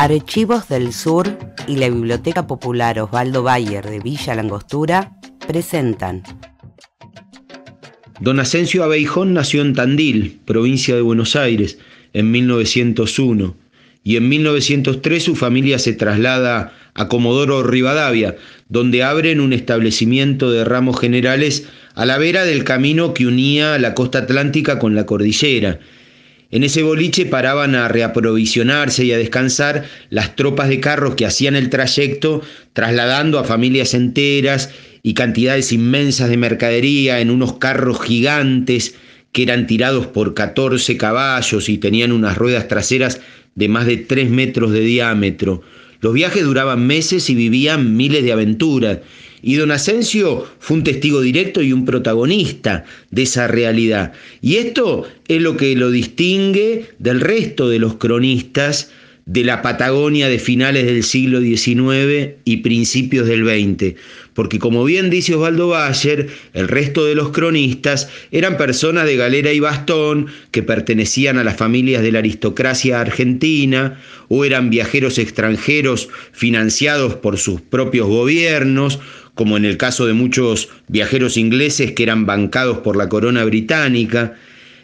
Archivos del Sur y la Biblioteca Popular Osvaldo Bayer de Villa Langostura presentan. Don Asencio Abeijón nació en Tandil, provincia de Buenos Aires, en 1901, y en 1903 su familia se traslada a Comodoro Rivadavia, donde abren un establecimiento de ramos generales a la vera del camino que unía la costa atlántica con la cordillera en ese boliche paraban a reaprovisionarse y a descansar las tropas de carros que hacían el trayecto, trasladando a familias enteras y cantidades inmensas de mercadería en unos carros gigantes que eran tirados por 14 caballos y tenían unas ruedas traseras de más de 3 metros de diámetro. Los viajes duraban meses y vivían miles de aventuras, y don Asensio fue un testigo directo y un protagonista de esa realidad. Y esto es lo que lo distingue del resto de los cronistas de la Patagonia de finales del siglo XIX y principios del XX. Porque como bien dice Osvaldo Bayer, el resto de los cronistas eran personas de galera y bastón que pertenecían a las familias de la aristocracia argentina o eran viajeros extranjeros financiados por sus propios gobiernos como en el caso de muchos viajeros ingleses que eran bancados por la corona británica.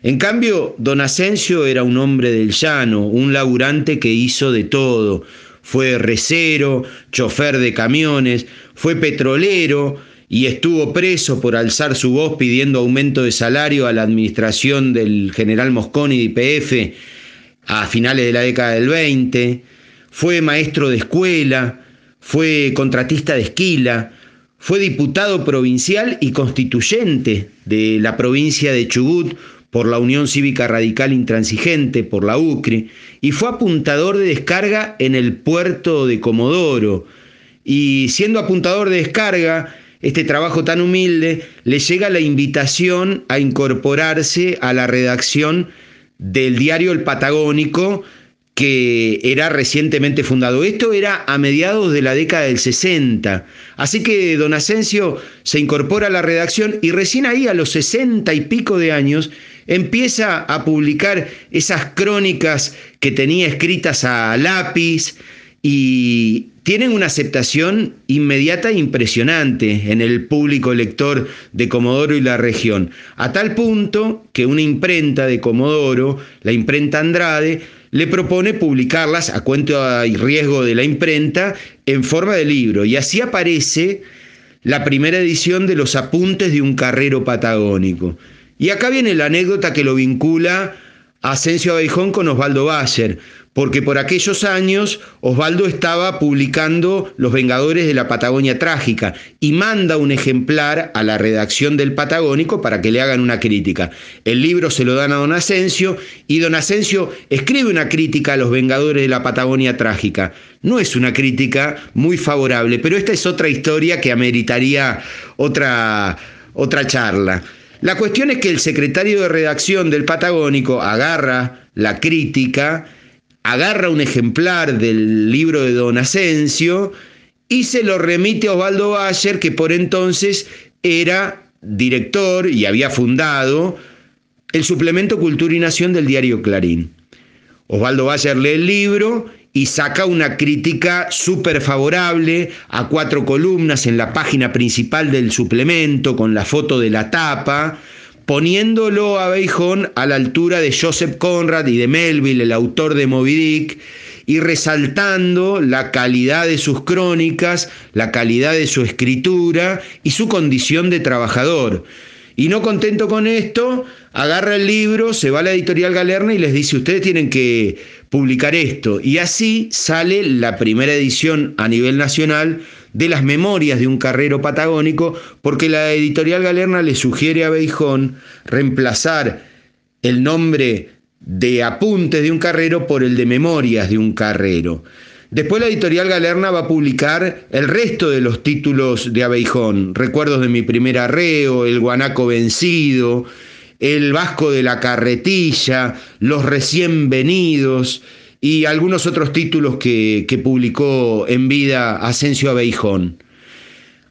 En cambio, don Asensio era un hombre del llano, un laburante que hizo de todo. Fue recero, chofer de camiones, fue petrolero y estuvo preso por alzar su voz pidiendo aumento de salario a la administración del general Mosconi de IPF a finales de la década del 20. Fue maestro de escuela, fue contratista de esquila, fue diputado provincial y constituyente de la provincia de Chubut por la Unión Cívica Radical Intransigente, por la UCRE, y fue apuntador de descarga en el puerto de Comodoro. Y siendo apuntador de descarga, este trabajo tan humilde, le llega la invitación a incorporarse a la redacción del diario El Patagónico, que era recientemente fundado. Esto era a mediados de la década del 60. Así que don Asensio se incorpora a la redacción y recién ahí, a los 60 y pico de años, empieza a publicar esas crónicas que tenía escritas a lápiz y tienen una aceptación inmediata e impresionante en el público lector de Comodoro y la región, a tal punto que una imprenta de Comodoro, la imprenta Andrade, le propone publicarlas a cuento y riesgo de la imprenta en forma de libro. Y así aparece la primera edición de Los Apuntes de un Carrero Patagónico. Y acá viene la anécdota que lo vincula a Asensio Abeijón con Osvaldo Bayer, porque por aquellos años Osvaldo estaba publicando Los Vengadores de la Patagonia Trágica y manda un ejemplar a la redacción del Patagónico para que le hagan una crítica. El libro se lo dan a Don Asensio y Don Asensio escribe una crítica a Los Vengadores de la Patagonia Trágica. No es una crítica muy favorable, pero esta es otra historia que ameritaría otra, otra charla. La cuestión es que el secretario de redacción del Patagónico agarra la crítica, agarra un ejemplar del libro de Don Asensio y se lo remite a Osvaldo Bayer, que por entonces era director y había fundado el suplemento Cultura y Nación del diario Clarín. Osvaldo Bayer lee el libro y saca una crítica súper favorable a cuatro columnas en la página principal del suplemento con la foto de la tapa poniéndolo a Beijón a la altura de Joseph Conrad y de Melville, el autor de Moby Dick, y resaltando la calidad de sus crónicas, la calidad de su escritura y su condición de trabajador. Y no contento con esto, agarra el libro, se va a la editorial Galerna y les dice, ustedes tienen que publicar esto. Y así sale la primera edición a nivel nacional de las memorias de un carrero patagónico, porque la editorial Galerna le sugiere a Beijón reemplazar el nombre de apuntes de un carrero por el de memorias de un carrero. Después la editorial Galerna va a publicar el resto de los títulos de Abeijón, Recuerdos de mi primer arreo, El guanaco vencido, El vasco de la carretilla, Los recién venidos, y algunos otros títulos que, publicó en vida Asensio Abeijón.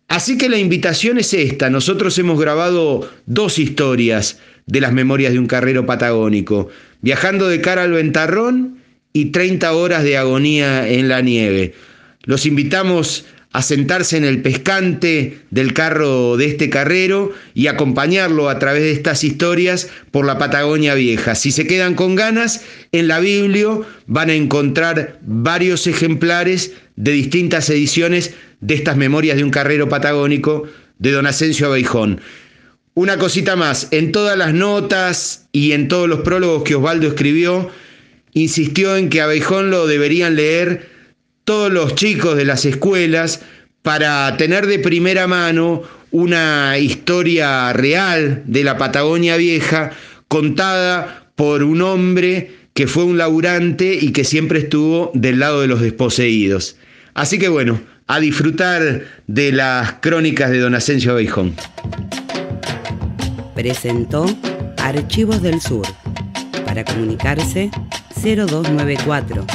Así que la invitación es esta. Nosotros hemos grabado dos historias de las memorias de un carrero patagónico. Viajando de cara al ventarrón y 30 horas de agonía en la nieve. Los invitamos a sentarse en el pescante del carro de este carrero y acompañarlo a través de estas historias por la Patagonia Vieja. Si se quedan con ganas, en la Biblio van a encontrar varios ejemplares de distintas ediciones de estas memorias de un carrero patagónico de Don Asencio Abeijón. Una cosita más, en todas las notas y en todos los prólogos que Osvaldo escribió, insistió en que Abeijón lo deberían leer todos los chicos de las escuelas para tener de primera mano una historia real de la Patagonia Vieja contada por un hombre que fue un laburante y que siempre estuvo del lado de los desposeídos. Así que bueno, a disfrutar de las crónicas de Don Asensio Beijón. Presentó Archivos del Sur. Para comunicarse 0294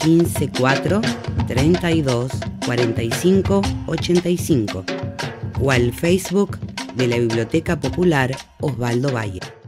154 32 45 85 o al Facebook de la Biblioteca Popular Osvaldo Valle.